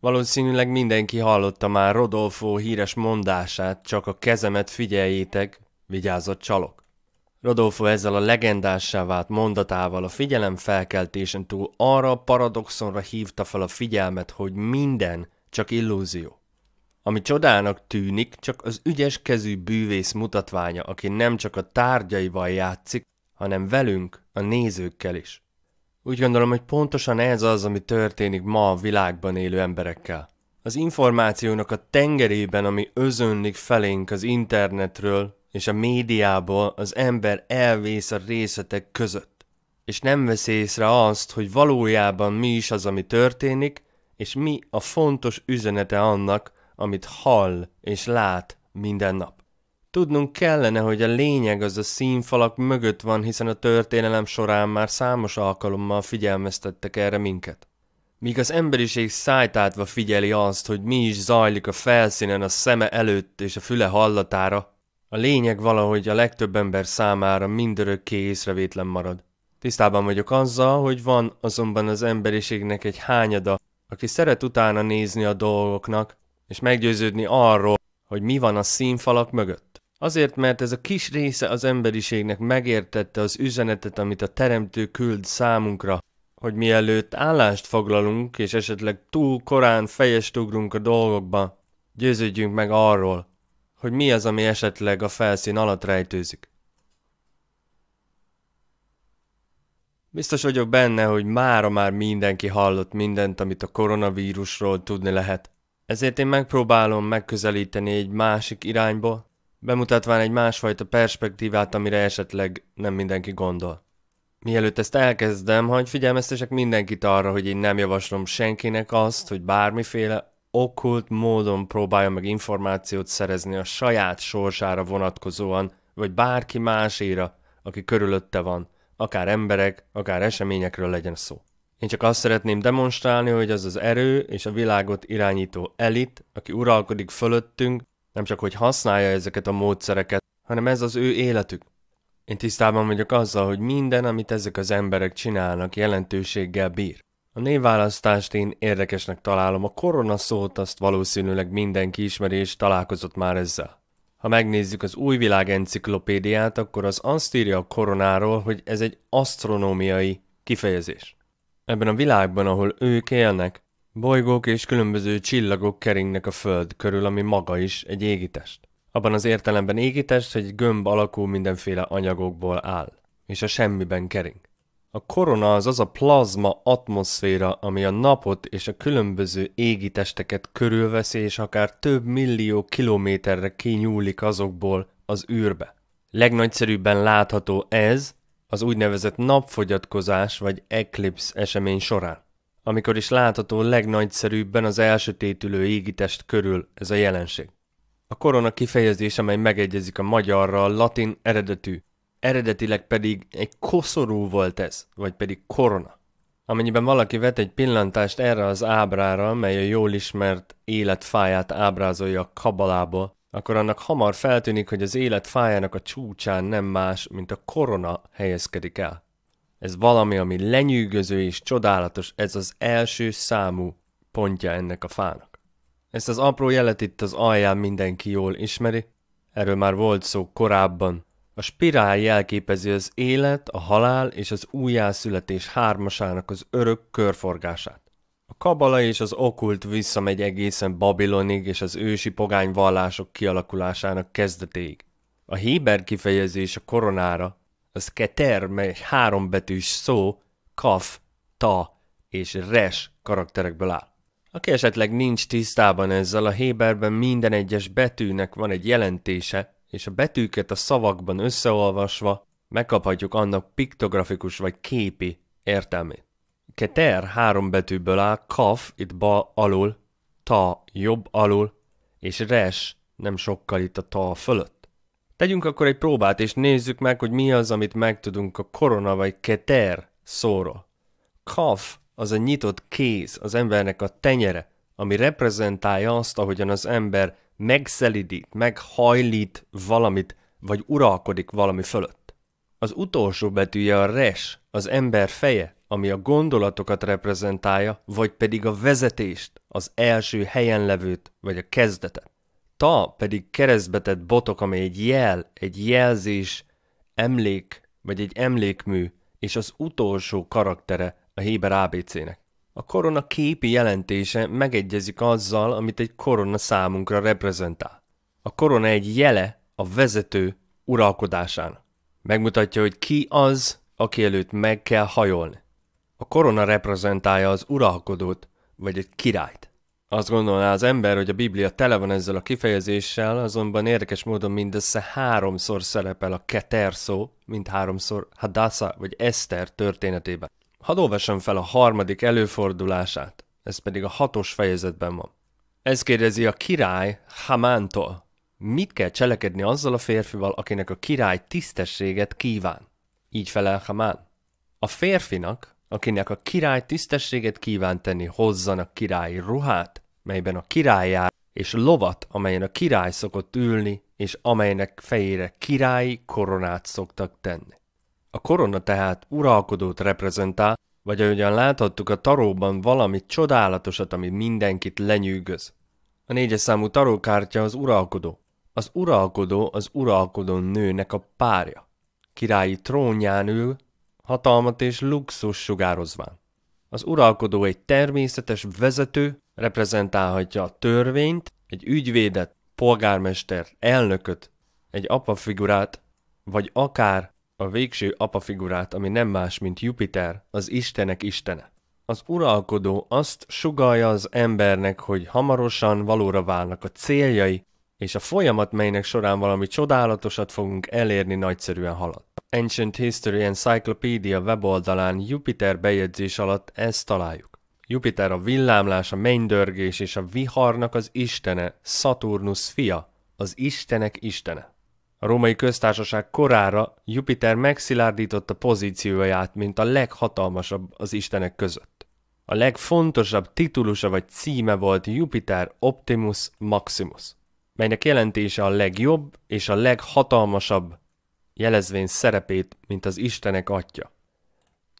Valószínűleg mindenki hallotta már Rodolfo híres mondását, csak a kezemet figyeljétek, vigyázott csalok. Rodolfo ezzel a legendássá vált mondatával a figyelem felkeltésen túl arra a paradoxonra hívta fel a figyelmet, hogy minden csak illúzió. Ami csodának tűnik, csak az ügyes kezű bűvész mutatványa, aki nem csak a tárgyaival játszik, hanem velünk, a nézőkkel is. Úgy gondolom, hogy pontosan ez az, ami történik ma a világban élő emberekkel. Az információnak a tengerében, ami özönlik felénk az internetről és a médiából, az ember elvész a részletek között. És nem vesz észre azt, hogy valójában mi is az, ami történik, és mi a fontos üzenete annak, amit hall és lát minden nap. Tudnunk kellene, hogy a lényeg az a színfalak mögött van, hiszen a történelem során már számos alkalommal figyelmeztettek erre minket. Míg az emberiség szájtátva figyeli azt, hogy mi is zajlik a felszínen a szeme előtt és a füle hallatára, a lényeg valahogy a legtöbb ember számára mindörökké észrevétlen marad. Tisztában vagyok azzal, hogy van azonban az emberiségnek egy hányada, aki szeret utána nézni a dolgoknak, és meggyőződni arról, hogy mi van a színfalak mögött. Azért, mert ez a kis része az emberiségnek megértette az üzenetet, amit a Teremtő küld számunkra, hogy mielőtt állást foglalunk, és esetleg túl korán fejest ugrunk a dolgokba, győződjünk meg arról, hogy mi az, ami esetleg a felszín alatt rejtőzik. Biztos vagyok benne, hogy mára már mindenki hallott mindent, amit a koronavírusról tudni lehet. Ezért én megpróbálom megközelíteni egy másik irányból, bemutatván egy másfajta perspektívát, amire esetleg nem mindenki gondol. Mielőtt ezt elkezdem, hagyj figyelmeztesek mindenkit arra, hogy én nem javaslom senkinek azt, hogy bármiféle okkult módon próbálja meg információt szerezni a saját sorsára vonatkozóan, vagy bárki máséra, aki körülötte van, akár emberek, akár eseményekről legyen szó. Én csak azt szeretném demonstrálni, hogy az az erő és a világot irányító elit, aki uralkodik fölöttünk, nem csak, hogy használja ezeket a módszereket, hanem ez az ő életük. Én tisztában vagyok azzal, hogy minden, amit ezek az emberek csinálnak, jelentőséggel bír. A névválasztást én érdekesnek találom, a korona szót azt valószínűleg mindenki ismeri és találkozott már ezzel. Ha megnézzük az új világ enciklopédiát, akkor az azt írja a koronáról, hogy ez egy asztronómiai kifejezés. Ebben a világban, ahol ők élnek, Bolygók és különböző csillagok keringnek a Föld körül, ami maga is egy égitest. Abban az értelemben égitest, hogy gömb alakú mindenféle anyagokból áll, és a semmiben kering. A korona az az a plazma atmoszféra, ami a napot és a különböző égitesteket körülveszi, és akár több millió kilométerre kinyúlik azokból az űrbe. Legnagyszerűbben látható ez az úgynevezett napfogyatkozás vagy eklipsz esemény során amikor is látható legnagyszerűbben az elsötétülő égitest körül ez a jelenség. A korona kifejezés, amely megegyezik a magyarral, latin eredetű, eredetileg pedig egy koszorú volt ez, vagy pedig korona. Amennyiben valaki vet egy pillantást erre az ábrára, mely a jól ismert életfáját ábrázolja a kabalából, akkor annak hamar feltűnik, hogy az életfájának a csúcsán nem más, mint a korona helyezkedik el. Ez valami, ami lenyűgöző és csodálatos, ez az első számú pontja ennek a fának. Ezt az apró jelet itt az alján mindenki jól ismeri, erről már volt szó korábban. A spirál jelképezi az élet, a halál és az újjászületés hármasának az örök körforgását. A kabala és az okult visszamegy egészen Babilonig és az ősi pogány vallások kialakulásának kezdetéig. A héber kifejezés a koronára az keter, mely egy hárombetűs szó, kaf, ta és res karakterekből áll. Aki esetleg nincs tisztában ezzel, a Héberben minden egyes betűnek van egy jelentése, és a betűket a szavakban összeolvasva megkaphatjuk annak piktografikus vagy képi értelmét. Keter három betűből áll, kaf itt bal alul, ta jobb alul, és res nem sokkal itt a ta fölött. Tegyünk akkor egy próbát, és nézzük meg, hogy mi az, amit megtudunk a korona vagy keter szóra. Kaf az a nyitott kéz, az embernek a tenyere, ami reprezentálja azt, ahogyan az ember megszelidít, meghajlít valamit, vagy uralkodik valami fölött. Az utolsó betűje a res, az ember feje, ami a gondolatokat reprezentálja, vagy pedig a vezetést, az első helyen levőt, vagy a kezdetet ta pedig keresztbetett botok, ami egy jel, egy jelzés, emlék, vagy egy emlékmű, és az utolsó karaktere a Héber ABC-nek. A korona képi jelentése megegyezik azzal, amit egy korona számunkra reprezentál. A korona egy jele a vezető uralkodásán. Megmutatja, hogy ki az, aki előtt meg kell hajolni. A korona reprezentálja az uralkodót, vagy egy királyt. Azt gondolná az ember, hogy a Biblia tele van ezzel a kifejezéssel, azonban érdekes módon mindössze háromszor szerepel a keter szó, mint háromszor Hadassa vagy Eszter történetében. Hadd olvassam fel a harmadik előfordulását, ez pedig a hatos fejezetben van. Ez kérdezi a király Hamántól. Mit kell cselekedni azzal a férfival, akinek a király tisztességet kíván? Így felel Hamán. A férfinak, akinek a király tisztességet kíván tenni, a királyi ruhát, melyben a király jár, és lovat, amelyen a király szokott ülni, és amelynek fejére királyi koronát szoktak tenni. A korona tehát uralkodót reprezentál, vagy ahogyan láthattuk a taróban valami csodálatosat, ami mindenkit lenyűgöz. A négyes számú tarókártya az uralkodó. Az uralkodó az uralkodó nőnek a párja. Királyi trónján ül, hatalmat és luxus sugározván. Az uralkodó egy természetes vezető, reprezentálhatja a törvényt, egy ügyvédet, polgármester, elnököt, egy apafigurát, vagy akár a végső apafigurát, ami nem más, mint Jupiter, az istenek istene. Az uralkodó azt sugalja az embernek, hogy hamarosan valóra válnak a céljai, és a folyamat, melynek során valami csodálatosat fogunk elérni, nagyszerűen halad. Ancient History Encyclopedia weboldalán Jupiter bejegyzés alatt ezt találjuk. Jupiter a villámlás, a mennydörgés és a viharnak az istene, Saturnus fia, az istenek istene. A római köztársaság korára Jupiter megszilárdította pozícióját, mint a leghatalmasabb az istenek között. A legfontosabb titulusa vagy címe volt Jupiter Optimus Maximus, melynek jelentése a legjobb és a leghatalmasabb jelezvény szerepét, mint az istenek atya.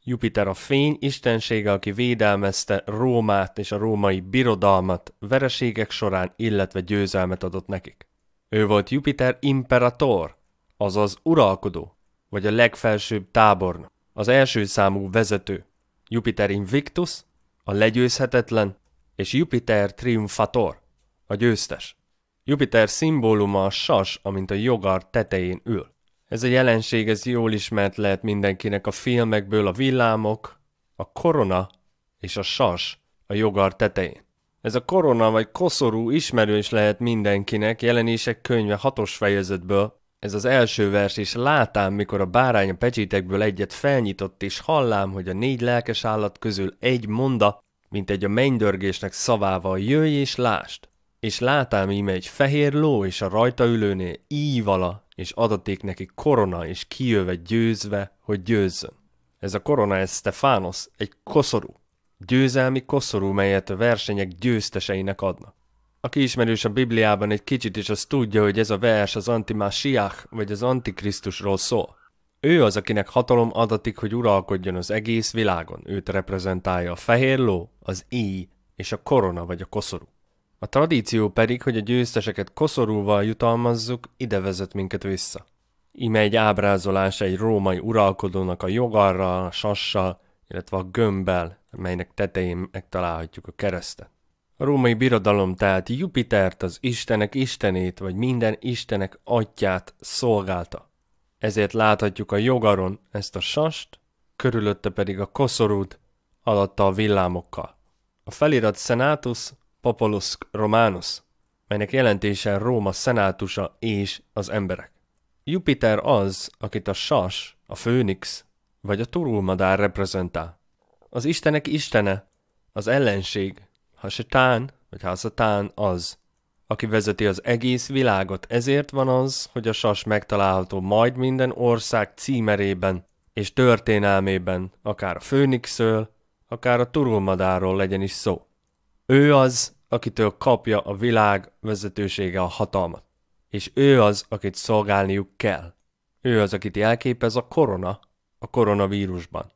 Jupiter a fény istensége, aki védelmezte Rómát és a római birodalmat, vereségek során, illetve győzelmet adott nekik. Ő volt Jupiter imperator, azaz uralkodó, vagy a legfelsőbb tábornok, az első számú vezető. Jupiter invictus, a legyőzhetetlen, és Jupiter triumfator, a győztes. Jupiter szimbóluma a sas, amint a jogar tetején ül. Ez a jelenség, ez jól ismert lehet mindenkinek a filmekből a villámok, a korona és a sas a jogar tetején. Ez a korona vagy koszorú ismerős lehet mindenkinek, jelenések könyve hatos fejezetből. Ez az első vers is látám, mikor a bárány a pecsétekből egyet felnyitott, és hallám, hogy a négy lelkes állat közül egy monda, mint egy a mennydörgésnek szavával jöjj és lást. És látám íme egy fehér ló, és a rajta ülőnél ívala és adaték neki korona, és kijöve győzve, hogy győzzön. Ez a korona, ez Stefános, egy koszorú. Győzelmi koszorú, melyet a versenyek győzteseinek adnak. Aki ismerős a Bibliában egy kicsit is, azt tudja, hogy ez a vers az antimásiach, vagy az antikrisztusról szól. Ő az, akinek hatalom adatik, hogy uralkodjon az egész világon. Őt reprezentálja a fehér ló, az íj és a korona vagy a koszorú. A tradíció pedig, hogy a győzteseket koszorúval jutalmazzuk, ide vezet minket vissza. Ime egy ábrázolás egy római uralkodónak a jogarra, a sassal, illetve a gömbbel, melynek tetején megtalálhatjuk a keresztet. A római birodalom tehát Jupitert, az istenek istenét, vagy minden istenek atyát szolgálta. Ezért láthatjuk a jogaron ezt a sast, körülötte pedig a koszorút, alatta a villámokkal. A felirat Senatus Populus Romanus, melynek jelentése Róma szenátusa és az emberek. Jupiter az, akit a sas, a főnix vagy a turulmadár reprezentál. Az istenek istene, az ellenség, ha tán, vagy házatán az, aki vezeti az egész világot, ezért van az, hogy a sas megtalálható majd minden ország címerében és történelmében, akár a főnixről, akár a turulmadáról legyen is szó. Ő az, akitől kapja a világ vezetősége a hatalmat. És ő az, akit szolgálniuk kell. Ő az, akit jelképez a korona, a koronavírusban.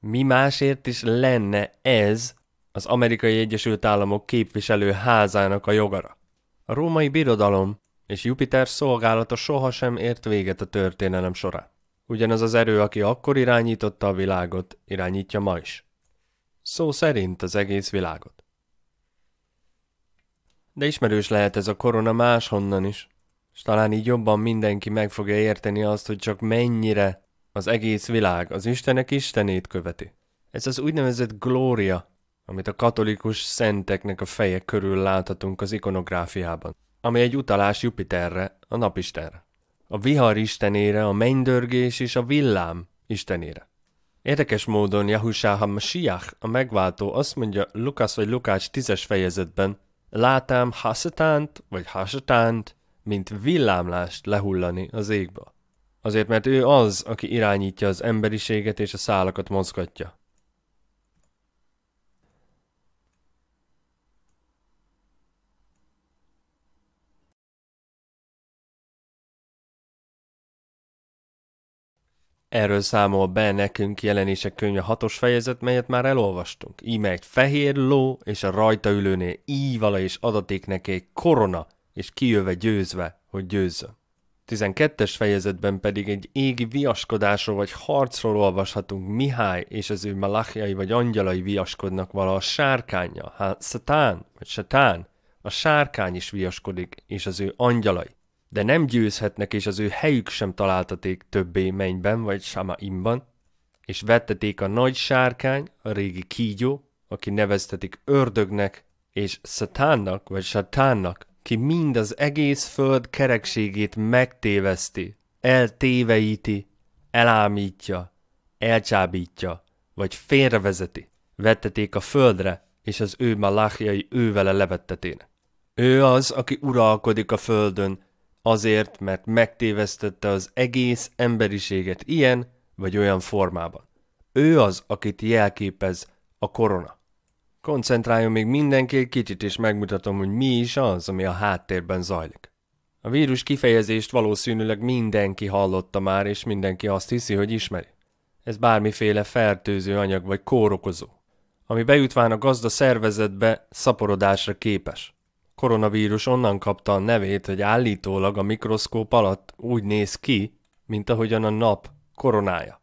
Mi másért is lenne ez az Amerikai Egyesült Államok képviselő házának a jogara? A római birodalom és Jupiter szolgálata sohasem ért véget a történelem során. Ugyanaz az erő, aki akkor irányította a világot, irányítja ma is. Szó szerint az egész világot. De ismerős lehet ez a korona máshonnan is. És talán így jobban mindenki meg fogja érteni azt, hogy csak mennyire az egész világ az Istenek Istenét követi. Ez az úgynevezett glória, amit a katolikus szenteknek a feje körül láthatunk az ikonográfiában, ami egy utalás Jupiterre, a napistenre. A vihar istenére, a mennydörgés és a villám istenére. Érdekes módon Yahusha Mashiach a megváltó, azt mondja Lukasz vagy Lukács tízes fejezetben, Látám Hasatánt, vagy Hasatánt, mint villámlást lehullani az égbe. Azért, mert ő az, aki irányítja az emberiséget és a szálakat mozgatja. Erről számol be nekünk jelenések könyve hatos fejezet, melyet már elolvastunk. Íme egy fehér ló, és a rajta ülőnél ívala és adaték neki egy korona, és kijöve győzve, hogy győzzön. 12 fejezetben pedig egy égi viaskodásról vagy harcról olvashatunk Mihály és az ő malachiai vagy angyalai viaskodnak vala a sárkánya, hát szatán, vagy satán, a sárkány is viaskodik, és az ő angyalai de nem győzhetnek, és az ő helyük sem találtaték többé mennyben, vagy Sama imban, és vetteték a nagy sárkány, a régi kígyó, aki neveztetik ördögnek, és szatánnak, vagy satánnak, ki mind az egész föld kerekségét megtéveszti, eltéveíti, elámítja, elcsábítja, vagy félrevezeti. Vetteték a földre, és az ő malachiai ővele levettetének. Ő az, aki uralkodik a földön, azért, mert megtévesztette az egész emberiséget ilyen vagy olyan formában. Ő az, akit jelképez a korona. Koncentráljon még mindenki egy kicsit, és megmutatom, hogy mi is az, ami a háttérben zajlik. A vírus kifejezést valószínűleg mindenki hallotta már, és mindenki azt hiszi, hogy ismeri. Ez bármiféle fertőző anyag vagy kórokozó, ami bejutván a gazda szervezetbe szaporodásra képes koronavírus onnan kapta a nevét, hogy állítólag a mikroszkóp alatt úgy néz ki, mint ahogyan a nap koronája.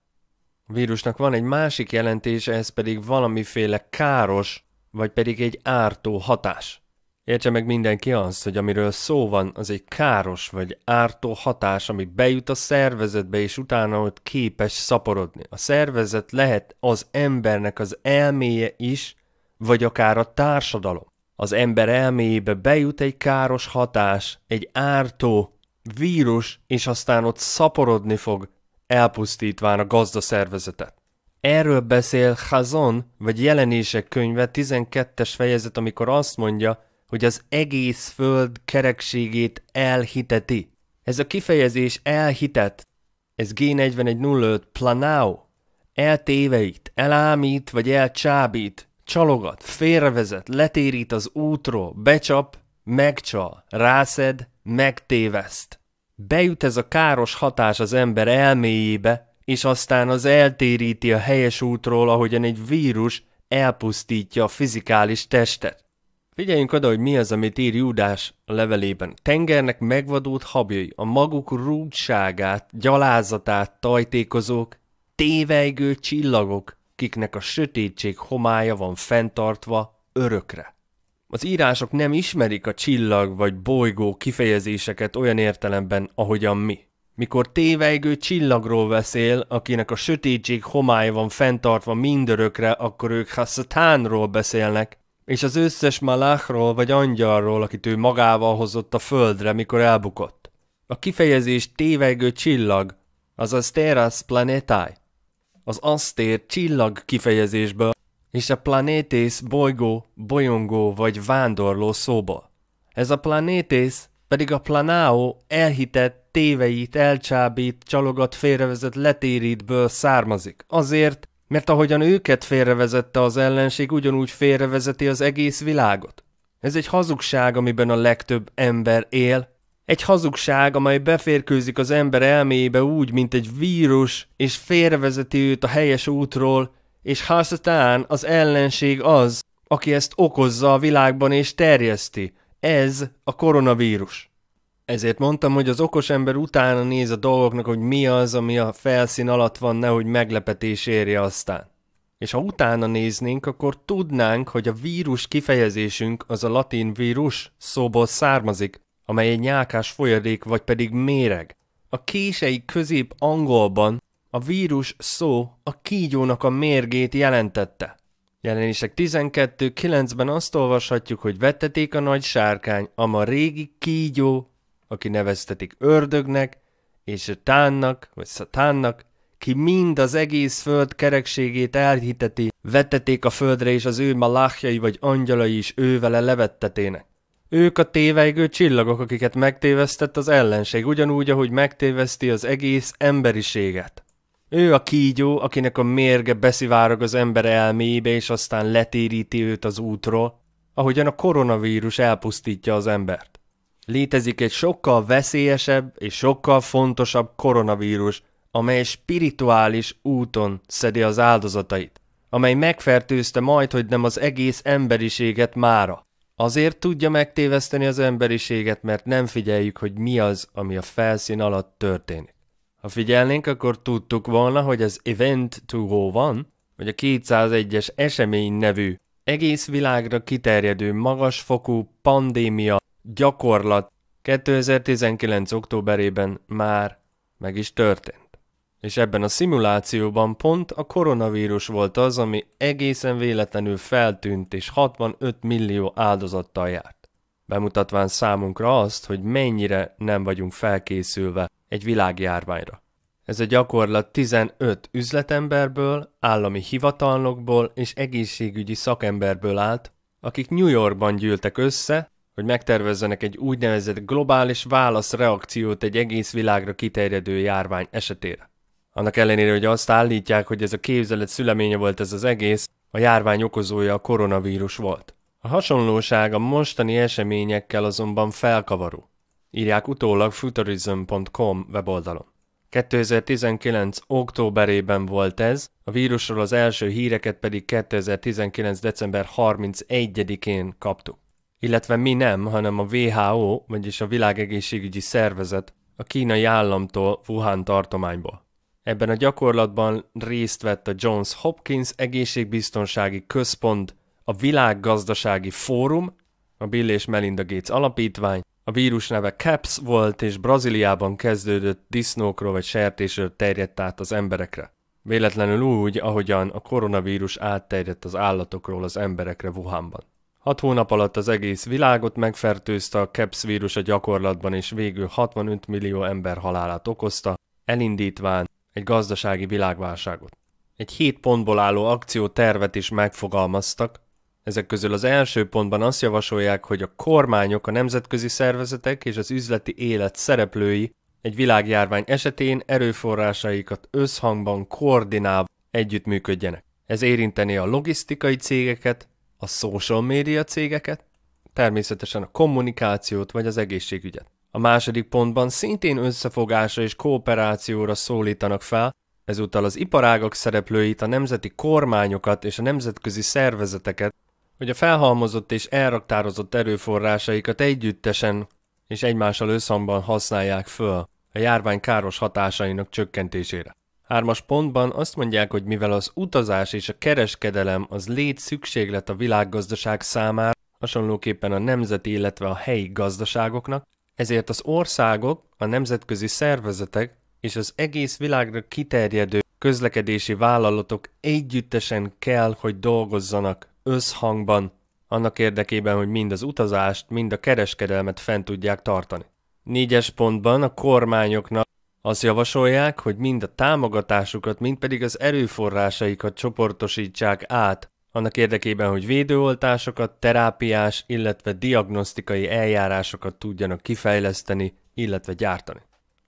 A vírusnak van egy másik jelentése, ez pedig valamiféle káros, vagy pedig egy ártó hatás. Értse meg mindenki azt, hogy amiről szó van, az egy káros vagy ártó hatás, ami bejut a szervezetbe, és utána ott képes szaporodni. A szervezet lehet az embernek az elméje is, vagy akár a társadalom. Az ember elméjébe bejut egy káros hatás, egy ártó, vírus, és aztán ott szaporodni fog, elpusztítván a szervezetet. Erről beszél Hazon, vagy jelenések könyve 12-es fejezet, amikor azt mondja, hogy az egész föld kerekségét elhiteti. Ez a kifejezés elhitet, ez G4105 planao, eltéveit, elámít vagy elcsábít, csalogat, félrevezet, letérít az útról, becsap, megcsal, rászed, megtéveszt. Bejut ez a káros hatás az ember elméjébe, és aztán az eltéríti a helyes útról, ahogyan egy vírus elpusztítja a fizikális testet. Figyeljünk oda, hogy mi az, amit ír Júdás a levelében. Tengernek megvadult habjai, a maguk rúgságát, gyalázatát tajtékozók, tévejgő csillagok, kiknek a sötétség homája van fenntartva örökre. Az írások nem ismerik a csillag vagy bolygó kifejezéseket olyan értelemben, ahogyan mi. Mikor tévejgő csillagról beszél, akinek a sötétség homája van fenntartva mindörökre, akkor ők Hasszatánról hát beszélnek, és az összes malachról vagy angyalról, akit ő magával hozott a földre, mikor elbukott. A kifejezés tévejgő csillag, azaz teras Planetai az asztér csillag kifejezésből és a planétész bolygó, bolyongó vagy vándorló szóba. Ez a planétész pedig a planáó elhitett, téveit, elcsábít, csalogat, félrevezett letérítből származik. Azért, mert ahogyan őket félrevezette az ellenség, ugyanúgy félrevezeti az egész világot. Ez egy hazugság, amiben a legtöbb ember él, egy hazugság, amely beférkőzik az ember elméjébe úgy, mint egy vírus, és félrevezeti őt a helyes útról, és hasztán az ellenség az, aki ezt okozza a világban és terjeszti. Ez a koronavírus. Ezért mondtam, hogy az okos ember utána néz a dolgoknak, hogy mi az, ami a felszín alatt van, nehogy meglepetés érje aztán. És ha utána néznénk, akkor tudnánk, hogy a vírus kifejezésünk az a latin vírus szóból származik, amely egy nyálkás folyadék vagy pedig méreg. A kései közép angolban a vírus szó a kígyónak a mérgét jelentette. Jelenések 12.9-ben azt olvashatjuk, hogy vetteték a nagy sárkány, ama régi kígyó, aki neveztetik ördögnek, és a tánnak, vagy szatánnak, ki mind az egész föld kerekségét elhiteti, vetteték a földre, és az ő malachjai vagy angyalai is ővele levettetének. Ők a téveigő csillagok, akiket megtévesztett az ellenség, ugyanúgy, ahogy megtéveszti az egész emberiséget. Ő a kígyó, akinek a mérge beszivárog az ember elméjébe, és aztán letéríti őt az útról, ahogyan a koronavírus elpusztítja az embert. Létezik egy sokkal veszélyesebb és sokkal fontosabb koronavírus, amely spirituális úton szedi az áldozatait, amely megfertőzte majd, hogy nem az egész emberiséget mára. Azért tudja megtéveszteni az emberiséget, mert nem figyeljük, hogy mi az, ami a felszín alatt történik. Ha figyelnénk, akkor tudtuk volna, hogy az Event to Go van, vagy a 201-es esemény nevű, egész világra kiterjedő magasfokú pandémia gyakorlat 2019. októberében már meg is történt. És ebben a szimulációban pont a koronavírus volt az, ami egészen véletlenül feltűnt és 65 millió áldozattal járt. Bemutatván számunkra azt, hogy mennyire nem vagyunk felkészülve egy világjárványra. Ez a gyakorlat 15 üzletemberből, állami hivatalnokból és egészségügyi szakemberből állt, akik New Yorkban gyűltek össze, hogy megtervezzenek egy úgynevezett globális válaszreakciót egy egész világra kiterjedő járvány esetére. Annak ellenére, hogy azt állítják, hogy ez a képzelet szüleménye volt ez az egész, a járvány okozója a koronavírus volt. A hasonlóság a mostani eseményekkel azonban felkavaró, írják utólag futurism.com weboldalon. 2019. októberében volt ez, a vírusról az első híreket pedig 2019. december 31-én kaptuk. Illetve mi nem, hanem a WHO, vagyis a Világegészségügyi Szervezet, a kínai államtól Wuhan tartományból. Ebben a gyakorlatban részt vett a Johns Hopkins Egészségbiztonsági Központ, a Világgazdasági Fórum, a Bill és Melinda Gates Alapítvány, a vírus neve CAPS volt, és Brazíliában kezdődött disznókról vagy sertésről terjedt át az emberekre. Véletlenül úgy, ahogyan a koronavírus átterjedt az állatokról az emberekre Wuhanban. Hat hónap alatt az egész világot megfertőzte a CAPS vírus a gyakorlatban, és végül 65 millió ember halálát okozta, elindítván egy gazdasági világválságot. Egy hét pontból álló akciótervet is megfogalmaztak, ezek közül az első pontban azt javasolják, hogy a kormányok, a nemzetközi szervezetek és az üzleti élet szereplői egy világjárvány esetén erőforrásaikat összhangban koordinálva együttműködjenek. Ez érinteni a logisztikai cégeket, a social média cégeket, természetesen a kommunikációt vagy az egészségügyet. A második pontban szintén összefogásra és kooperációra szólítanak fel, ezúttal az iparágak szereplőit, a nemzeti kormányokat és a nemzetközi szervezeteket, hogy a felhalmozott és elraktározott erőforrásaikat együttesen és egymással összhangban használják föl a járvány káros hatásainak csökkentésére. Hármas pontban azt mondják, hogy mivel az utazás és a kereskedelem az lét szükséglet a világgazdaság számára, hasonlóképpen a nemzeti, illetve a helyi gazdaságoknak, ezért az országok, a nemzetközi szervezetek és az egész világra kiterjedő közlekedési vállalatok együttesen kell, hogy dolgozzanak összhangban, annak érdekében, hogy mind az utazást, mind a kereskedelmet fent tudják tartani. Négyes pontban a kormányoknak azt javasolják, hogy mind a támogatásukat, mind pedig az erőforrásaikat csoportosítsák át annak érdekében, hogy védőoltásokat, terápiás, illetve diagnosztikai eljárásokat tudjanak kifejleszteni, illetve gyártani.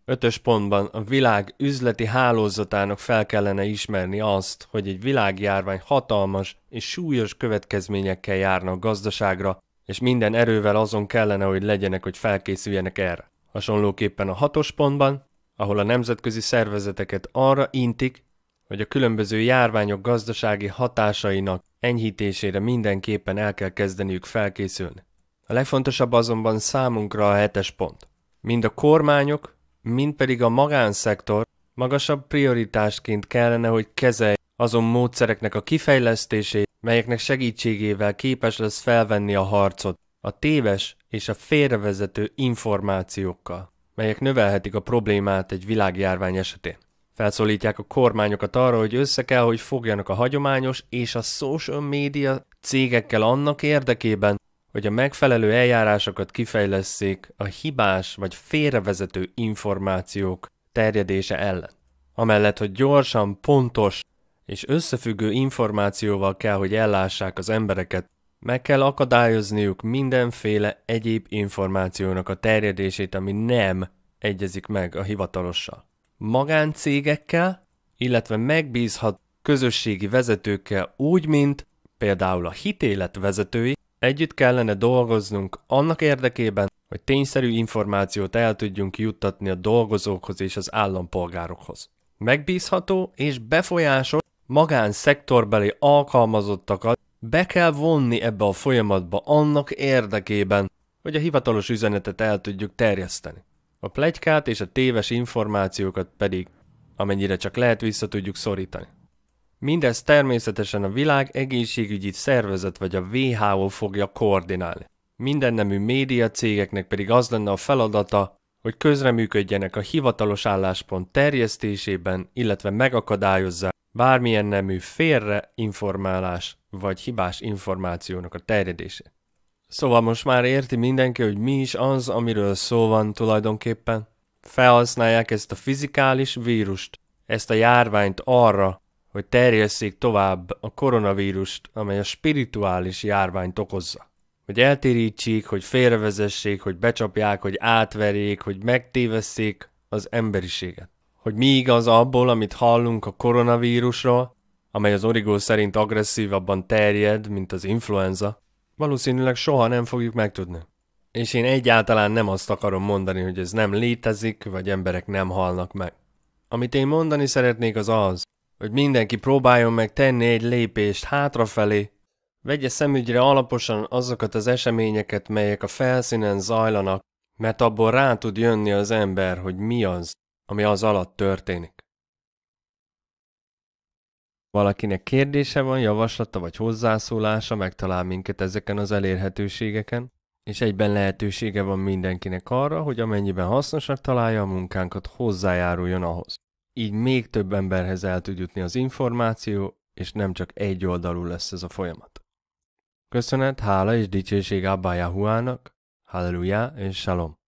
Ötös pontban a világ üzleti hálózatának fel kellene ismerni azt, hogy egy világjárvány hatalmas és súlyos következményekkel járna a gazdaságra, és minden erővel azon kellene, hogy legyenek, hogy felkészüljenek erre. Hasonlóképpen a hatos pontban, ahol a nemzetközi szervezeteket arra intik, hogy a különböző járványok gazdasági hatásainak Enyhítésére mindenképpen el kell kezdeniük felkészülni. A legfontosabb azonban számunkra a hetes pont. Mind a kormányok, mind pedig a magánszektor magasabb prioritásként kellene, hogy kezelj azon módszereknek a kifejlesztését, melyeknek segítségével képes lesz felvenni a harcot a téves és a félrevezető információkkal, melyek növelhetik a problémát egy világjárvány esetén. Felszólítják a kormányokat arra, hogy össze kell, hogy fogjanak a hagyományos és a social media cégekkel annak érdekében, hogy a megfelelő eljárásokat kifejlesszék a hibás vagy félrevezető információk terjedése ellen. Amellett, hogy gyorsan, pontos és összefüggő információval kell, hogy ellássák az embereket, meg kell akadályozniuk mindenféle egyéb információnak a terjedését, ami nem egyezik meg a hivatalossal magáncégekkel, illetve megbízhat közösségi vezetőkkel úgy, mint például a hitélet vezetői, együtt kellene dolgoznunk annak érdekében, hogy tényszerű információt el tudjunk juttatni a dolgozókhoz és az állampolgárokhoz. Megbízható és befolyásos magánszektorbeli alkalmazottakat be kell vonni ebbe a folyamatba annak érdekében, hogy a hivatalos üzenetet el tudjuk terjeszteni. A plegykát és a téves információkat pedig, amennyire csak lehet, vissza tudjuk szorítani. Mindez természetesen a világ egészségügyi szervezet vagy a WHO fogja koordinálni. Minden nemű média cégeknek pedig az lenne a feladata, hogy közreműködjenek a hivatalos álláspont terjesztésében, illetve megakadályozzák bármilyen nemű félreinformálás vagy hibás információnak a terjedését. Szóval most már érti mindenki, hogy mi is az, amiről szó van tulajdonképpen. Felhasználják ezt a fizikális vírust, ezt a járványt arra, hogy terjesszék tovább a koronavírust, amely a spirituális járványt okozza. Hogy eltérítsék, hogy félrevezessék, hogy becsapják, hogy átverjék, hogy megtévesszék az emberiséget. Hogy mi igaz abból, amit hallunk a koronavírusról, amely az origó szerint agresszívabban terjed, mint az influenza, Valószínűleg soha nem fogjuk megtudni. És én egyáltalán nem azt akarom mondani, hogy ez nem létezik, vagy emberek nem halnak meg. Amit én mondani szeretnék az az, hogy mindenki próbáljon meg tenni egy lépést hátrafelé, vegye szemügyre alaposan azokat az eseményeket, melyek a felszínen zajlanak, mert abból rá tud jönni az ember, hogy mi az, ami az alatt történik. Valakinek kérdése van, javaslata vagy hozzászólása, megtalál minket ezeken az elérhetőségeken, és egyben lehetősége van mindenkinek arra, hogy amennyiben hasznosnak találja a munkánkat, hozzájáruljon ahhoz. Így még több emberhez el tud jutni az információ, és nem csak egy oldalú lesz ez a folyamat. Köszönet, hála és dicsőség Abba Yahuának, Halleluja és Shalom!